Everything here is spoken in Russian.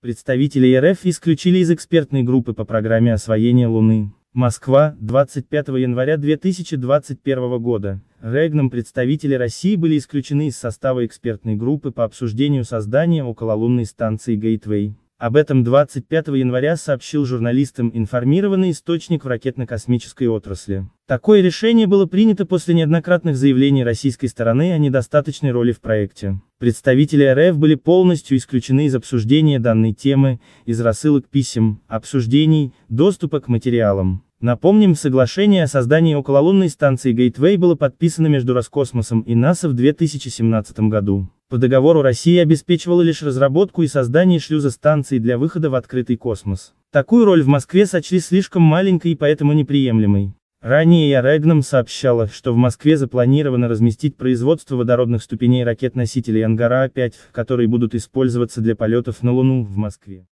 Представители РФ исключили из экспертной группы по программе освоения Луны. Москва, 25 января 2021 года. Регнам представители России были исключены из состава экспертной группы по обсуждению создания окололунной станции Gateway. Об этом 25 января сообщил журналистам информированный источник в ракетно-космической отрасли. Такое решение было принято после неоднократных заявлений российской стороны о недостаточной роли в проекте. Представители РФ были полностью исключены из обсуждения данной темы, из рассылок писем, обсуждений, доступа к материалам. Напомним, соглашение о создании окололунной станции Gateway было подписано между Роскосмосом и НАСА в 2017 году. По договору Россия обеспечивала лишь разработку и создание шлюза станции для выхода в открытый космос. Такую роль в Москве сочли слишком маленькой и поэтому неприемлемой. Ранее я Райденом сообщала, что в Москве запланировано разместить производство водородных ступеней ракет-носителей Ангара-5, которые будут использоваться для полетов на Луну в Москве.